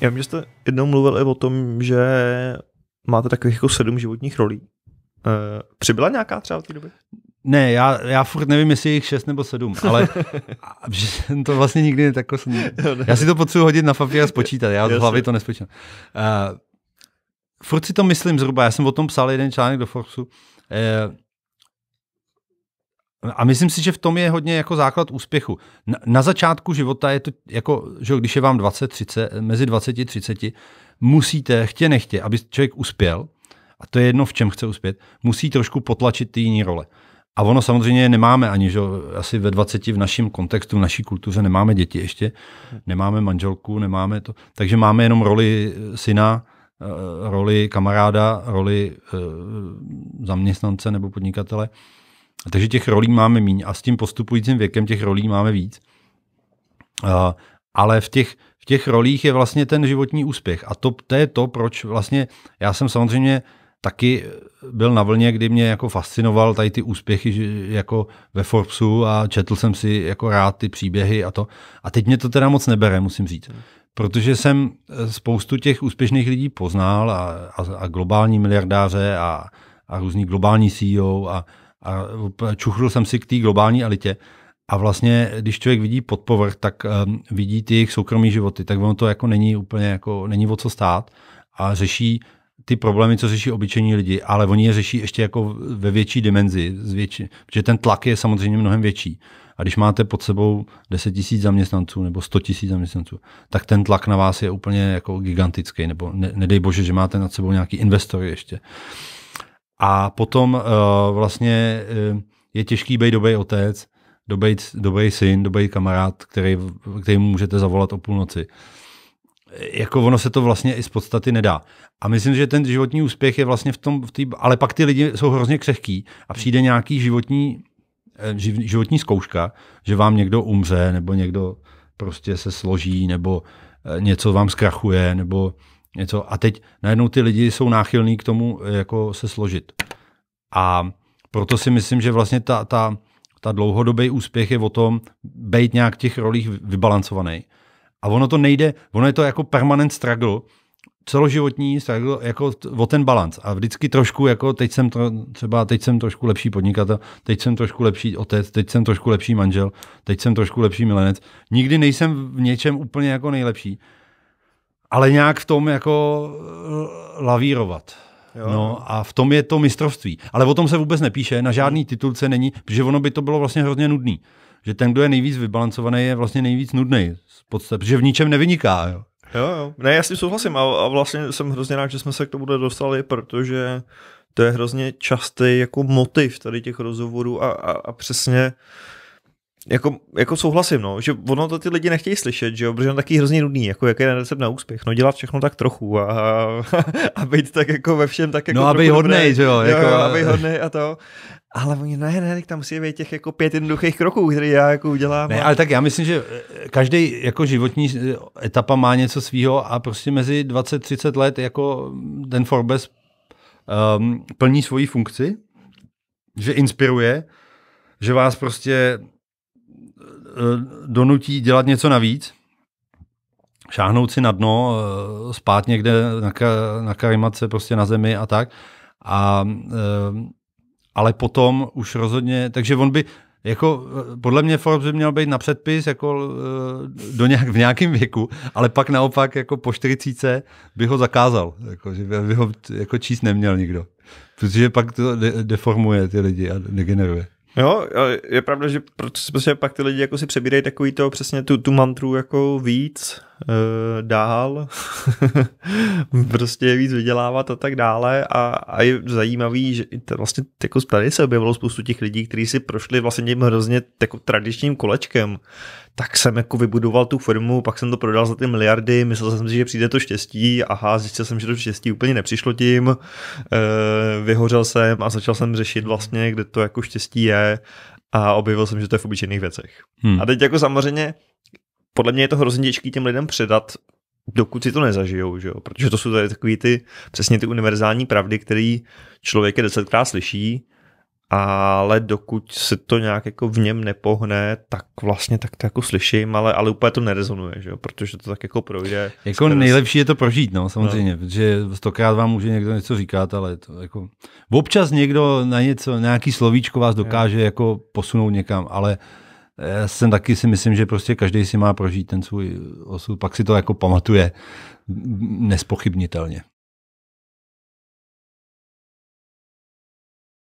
Já vím, že jste jednou mluvil i o tom, že máte takových jako sedm životních rolí. E, přibyla nějaká třeba v té době? Ne, já, já furt nevím, jestli je jich šest nebo sedm, ale to vlastně nikdy ne, takhle jsem... Já si to potřebuji hodit na papír a spočítat, já z hlavy to nespočítám. Uh, furt si to myslím zhruba, já jsem o tom psal jeden článek do Forbesu. Uh, eh, a myslím si, že v tom je hodně jako základ úspěchu. Na, na začátku života je to jako, že když je vám 20, 30, mezi 20 a 30, musíte, chtě nechtě, aby člověk uspěl, a to je jedno, v čem chce uspět, musí trošku potlačit ty jiné role. A ono samozřejmě nemáme ani, že asi ve 20 v našem kontextu, v naší kultuře nemáme děti ještě, nemáme manželku, nemáme to. Takže máme jenom roli syna, eh, roli kamaráda, roli eh, zaměstnance nebo podnikatele. Takže těch rolí máme méně a s tím postupujícím věkem těch rolí máme víc. ale v těch, v těch rolích je vlastně ten životní úspěch. A to, to je to, proč vlastně já jsem samozřejmě taky byl na vlně, kdy mě jako fascinoval tady ty úspěchy jako ve Forbesu a četl jsem si jako rád ty příběhy a to. A teď mě to teda moc nebere, musím říct. Hmm. Protože jsem spoustu těch úspěšných lidí poznal a, a, a globální miliardáře a, a různý globální CEO a, a čuchl jsem si k té globální elitě. A vlastně, když člověk vidí pod povrch, tak um, vidí ty jejich soukromí životy, tak ono to jako není úplně, jako není o co stát a řeší ty problémy, co řeší obyčejní lidi, ale oni je řeší ještě jako ve větší dimenzi, zvětši, protože ten tlak je samozřejmě mnohem větší. A když máte pod sebou 10 tisíc zaměstnanců nebo 100 tisíc zaměstnanců, tak ten tlak na vás je úplně jako gigantický, nebo ne, nedej bože, že máte nad sebou nějaký investory ještě. A potom uh, vlastně uh, je těžký být dobrý otec, dobrý, dobrý syn, dobrý kamarád, který, který mu můžete zavolat o půlnoci. Jako ono se to vlastně i z podstaty nedá. A myslím, že ten životní úspěch je vlastně v tom, v tý, ale pak ty lidi jsou hrozně křehký a přijde nějaký životní, eh, životní zkouška, že vám někdo umře, nebo někdo prostě se složí, nebo něco vám zkrachuje, nebo něco. A teď najednou ty lidi jsou náchylní k tomu eh, jako se složit. A proto si myslím, že vlastně ta, ta, ta dlouhodobý úspěch je o tom být nějak těch rolích vybalancovaný. A ono to nejde, ono je to jako permanent struggle, celoživotní struggle jako o ten balans. A vždycky trošku, jako teď jsem tro, třeba teď jsem trošku lepší podnikatel, teď jsem trošku lepší otec, teď jsem trošku lepší manžel, teď jsem trošku lepší milenec. Nikdy nejsem v něčem úplně jako nejlepší, ale nějak v tom jako eh, lavírovat. Jo. No a v tom je to mistrovství. Ale o tom se vůbec nepíše, na žádný hmm. titulce není, protože ono by to bylo vlastně hrozně nudný. Že ten, kdo je nejvíc vybalancovaný, je vlastně nejvíc nudný. Podstatě, protože v ničem nevyniká. Jo. Jo, jo. Ne, já s tím souhlasím a, a vlastně jsem hrozně rád, že jsme se k tomu dostali, protože to je hrozně častý jako motiv tady těch rozhovorů a, a, a přesně uh, jako, jako souhlasím, no, že ono to ty lidi nechtějí slyšet, že jo, protože on taky hrozně nudný, jako jaký je recept na úspěch, no dělat všechno tak trochu a, a, a být tak jako ve všem tak no, jako No aby hodnej, že jo, jako... jo, aby být hodnej a to. Ale oni, ne, ne, tam musí být těch jako pět jednoduchých kroků, které já jako udělám. Ne, ale tak já myslím, že eh, každý jako životní eh, etapa má něco svýho a prostě mezi 20-30 let jako ten Forbes um, ehm, plní svoji funkci, že inspiruje, že vás prostě Eh, donutí dělat něco navíc, šáhnout si na dno, eh, spát někde, na karimace, prostě na zemi a tak. A, eh, ale potom už rozhodně, takže on by, jako podle mě Forbes by měl být na předpis jako do nějak, v nějakém věku, ale pak naopak jako po 40 by ho zakázal, jako, že by ho jako číst neměl nikdo. Protože pak to de- deformuje ty lidi a degeneruje. Jo, je pravda, že prostě pak ty lidi jako si přebírají takový to přesně tu, tu mantru jako víc Eh, dál, prostě víc vydělávat a tak dále a, a je zajímavý, že to vlastně jako tady se objevilo spoustu těch lidí, kteří si prošli vlastně tím hrozně jako tradičním kolečkem, tak jsem jako vybudoval tu firmu, pak jsem to prodal za ty miliardy, myslel jsem si, že přijde to štěstí, aha, zjistil jsem, že to štěstí úplně nepřišlo tím, uh, vyhořel jsem a začal jsem řešit vlastně, kde to jako štěstí je a objevil jsem, že to je v obyčejných věcech. Hmm. A teď jako samozřejmě podle mě je to hrozně těžké těm lidem předat, dokud si to nezažijou, že jo? protože to jsou tady takový ty, přesně ty univerzální pravdy, které člověk je desetkrát slyší, ale dokud se to nějak jako v něm nepohne, tak vlastně tak to jako slyším, ale, ale úplně to nerezonuje, že jo? protože to tak jako projde. Jako skrz... nejlepší je to prožít, no, samozřejmě, no. protože stokrát vám může někdo něco říkat, ale to jako... Občas někdo na něco, nějaký slovíčko vás dokáže no. jako posunout někam, ale já jsem taky si myslím, že prostě každý si má prožít ten svůj osud, pak si to jako pamatuje nespochybnitelně.